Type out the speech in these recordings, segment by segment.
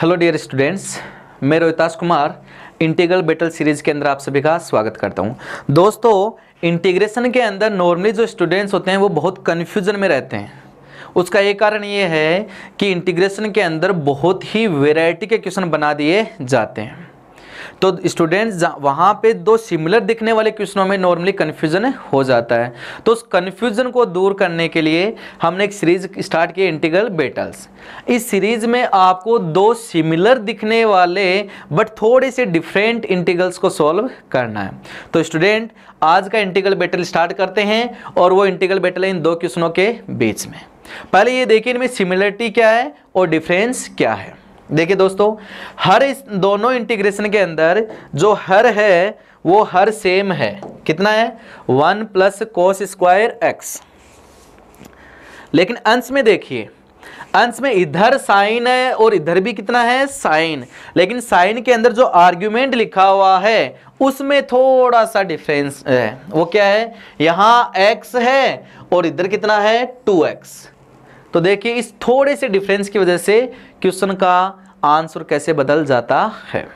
hello dear students मैं Rohitash Kumar integral battle series के अंदर आप सभी का स्वागत करता हूं दोस्तों इंटीग्रेशन के अंदर नॉर्मली जो स्टूडेंट्स होते हैं वो बहुत कन्फ्यूजन में रहते हैं उसका एक कारण ये है कि इंटीग्रेशन के अंदर बहुत ही वेराइटी के क्वेश्चन बना दिए जाते हैं तो स्टूडेंट्स वहाँ पे दो सिमिलर दिखने वाले क्वेश्चनों में नॉर्मली कन्फ्यूजन हो जाता है तो उस कन्फ्यूजन को दूर करने के लिए हमने एक सीरीज स्टार्ट की इंटीग्रल बेटल्स इस सीरीज में आपको दो सिमिलर दिखने वाले बट थोड़े से डिफरेंट इंटीगल्स को सॉल्व करना है तो स्टूडेंट आज का इंटीगल बेटल स्टार्ट करते हैं और वो इंटीगल बेटल इन दो क्वेश्चनों के बीच में पहले ये देखिए इनमें सिमिलरिटी क्या है और डिफरेंस क्या है देखिए दोस्तों हर इस दोनों इंटीग्रेशन के अंदर जो हर है वो हर सेम है कितना है one plus cos square x लेकिन अंश में देखिए अंश में इधर साइन है और इधर भी कितना है साइन लेकिन साइन के अंदर जो आर्ग्यूमेंट लिखा हुआ है उसमें थोड़ा सा डिफरेंस है वो क्या है यहां एक्स है और इधर कितना है टू एक्स तो देखिए इस थोड़े से डिफरेंस की वजह से क्वेश्चन का आंसर कैसे बदल जाता है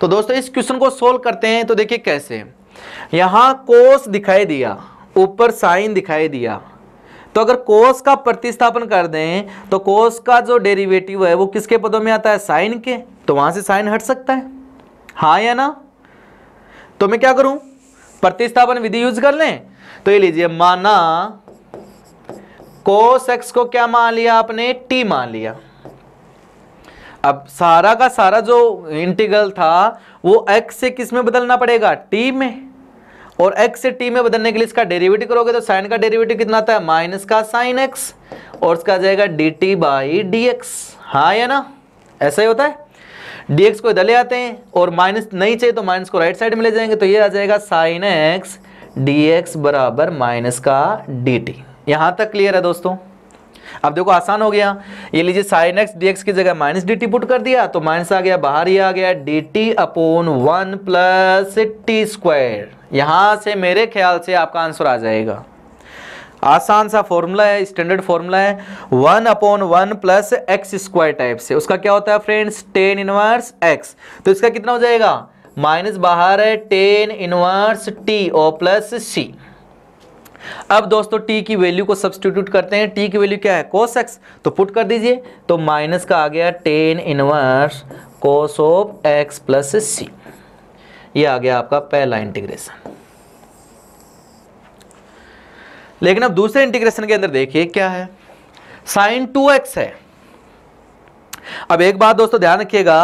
तो दोस्तों इस क्वेश्चन को सोल्व करते हैं तो देखिए कैसे यहां कोस दिखाई दिया ऊपर साइन दिखाई दिया तो अगर कोस का प्रतिस्थापन कर दें तो कोस का जो डेरिवेटिव है वो किसके पदों में आता है साइन के तो वहां से साइन हट सकता है हाँ या ना तो मैं क्या करूं प्रतिस्थापन विधि यूज कर लें तो ये लीजिए माना कोस एक्स को क्या मान लिया आपने टी मान लिया अब सारा का सारा जो इंटीग्रल था वो एक्स से किस में बदलना पड़ेगा टी में और x से t में बदलने के लिए इसका डेरिवेटिव करोगे तो साइन का डेरिवेटिव कितना आता है माइनस का साइन x और इसका जाएगा dt t by d x हाँ या ना ऐसा ही होता है dx को इधर ले आते हैं और माइनस नहीं चाहिए तो माइनस को राइट साइड में ले जाएंगे तो ये आ जाएगा साइन x dx बराबर माइनस का dt टी यहाँ तक क्लियर है दोस्तों अब देखो आसान हो गया ये लीजिए साइन एक्स डी की जगह माइनस डी पुट कर दिया तो माइनस आ गया बाहर ही आ गया d t upon one plus t square यहां से मेरे ख्याल से आपका आंसर आ जाएगा आसान सा फॉर्मूला है स्टैंडर्ड फॉर्मूला है one upon one plus x square type से उसका क्या होता है फ्रेंड्स टेन इनवर्स एक्स तो इसका कितना हो जाएगा माइनस बाहर है टेन इनवर्स टी और प्लस सी अब दोस्तों टी की वैल्यू को सब्सटीट्यूट करते हैं टी की वैल्यू क्या है कोस एक्स तो पुट कर दीजिए तो माइनस का आ गया tan inverse cos of x plus c ये आ गया आपका पहला इंटीग्रेशन लेकिन अब दूसरे इंटीग्रेशन के अंदर देखिए क्या है साइन टू एक्स है अब एक बात दोस्तों ध्यान रखिएगा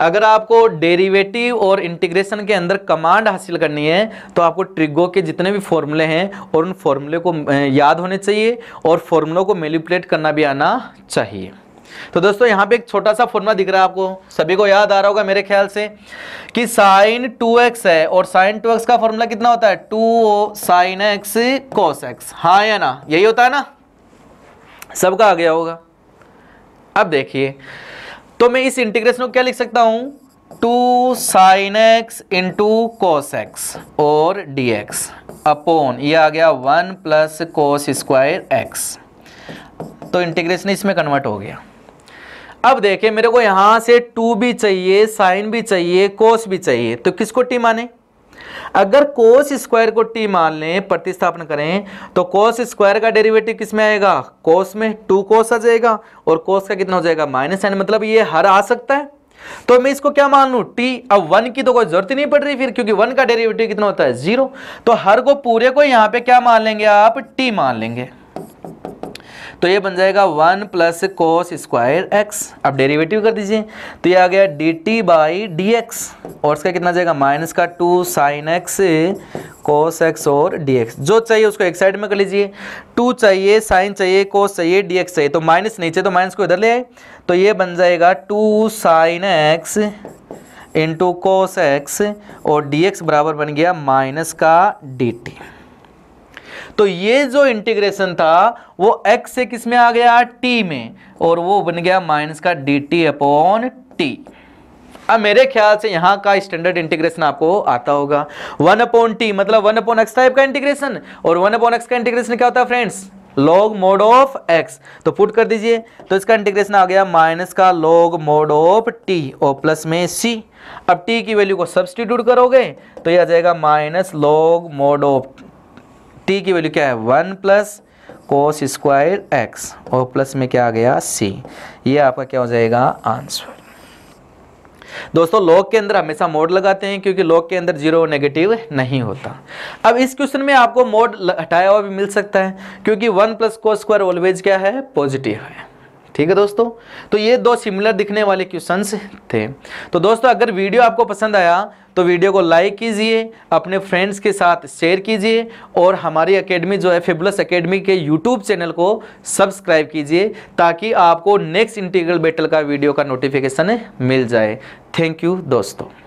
अगर आपको डेरिवेटिव और इंटीग्रेशन के अंदर कमांड हासिल करनी है तो आपको ट्रिगो के जितने भी फॉर्मूले हैं और उन फॉर्मूले को याद होने चाहिए और फॉर्मूलों को मेलिपुलेट करना भी आना चाहिए तो दोस्तों यहाँ पे एक छोटा सा फॉर्मूला दिख रहा है आपको सभी को याद आ रहा होगा मेरे ख्याल से कि साइन टू एक्स है और साइन टू एक्स का फॉर्मूला कितना होता है two sine x cos x हाँ या ना यही होता है ना सबका आ गया होगा अब देखिए तो मैं इस इंटीग्रेशन को क्या लिख सकता हूं two sine x into cos x और डी एक्स अपोन ये आ गया one plus cos square x तो इंटीग्रेशन इसमें कन्वर्ट हो गया अब देखें मेरे को यहाँ से टू भी चाहिए साइन भी चाहिए कोस भी चाहिए तो किसको टी माने अगर कोस स्क्वायर को टी मान लें प्रतिस्थापन करें तो कोस स्क्वायर का डेरिवेटिव किस में आएगा कोस में टू कोस आ जाएगा और कोस का कितना हो जाएगा माइनस एन मतलब ये हर आ सकता है तो मैं इसको क्या मान लू टी अब वन की तो कोई जरूरत ही नहीं पड़ रही फिर क्योंकि वन का डेरिवेटिव कितना होता है जीरो तो हर को पूरे को यहां पे क्या मान लेंगे आप टी मान लेंगे तो ये बन जाएगा one plus cos square x अब डेरिवेटिव कर दीजिए तो ये आ गया d t by d x और इसका कितना जाएगा माइनस का two sine x cos x और डी एक्स जो चाहिए उसको एक साइड में कर लीजिए टू चाहिए साइन चाहिए कोस चाहिए डी एक्स चाहिए तो माइनस नहीं चाहिए तो माइनस को इधर ले आए तो ये बन जाएगा two sine x into cos x और डी एक्स बराबर बन गया माइनस का डी टी तो ये जो इंटीग्रेशन था वो x से किस में आ गया टी में और वो बन गया माइनस का डी टी अपॉन टी अब मेरे ख्याल से यहां का स्टैंडर्ड इंटीग्रेशन आपको आता होगा वन अपॉन टी मतलब वन अपॉन एक्स टाइप का इंटीग्रेशन और वन अपॉन एक्स का इंटीग्रेशन क्या होता है friends log mod of x तो पुट कर दीजिए तो इसका इंटीग्रेशन आ गया माइनस का लॉग मोड ऑफ टी और प्लस में सी अब टी की वैल्यू को सब्सटीट्यूट करोगे तो यह आ जाएगा minus log mod of t की वैल्यू क्या है one plus cos square x और प्लस में क्या आ गया सी ये आपका क्या हो जाएगा आंसर दोस्तों लॉग के अंदर हमेशा मोड लगाते हैं क्योंकि लॉग के अंदर जीरो नेगेटिव नहीं होता अब इस क्वेश्चन में आपको मोड हटाया हुआ भी मिल सकता है क्योंकि वन प्लस को स्क्वायर ऑलवेज क्या है पॉजिटिव है ठीक है दोस्तों तो ये दो सिमिलर दिखने वाले क्वेश्चन थे तो दोस्तों अगर वीडियो आपको पसंद आया तो वीडियो को लाइक कीजिए अपने फ्रेंड्स के साथ शेयर कीजिए और हमारी एकेडमी जो है फेबुलस एकेडमी के यूट्यूब चैनल को सब्सक्राइब कीजिए ताकि आपको नेक्स्ट इंटीग्रल बैटल का वीडियो का नोटिफिकेशन मिल जाए थैंक यू दोस्तों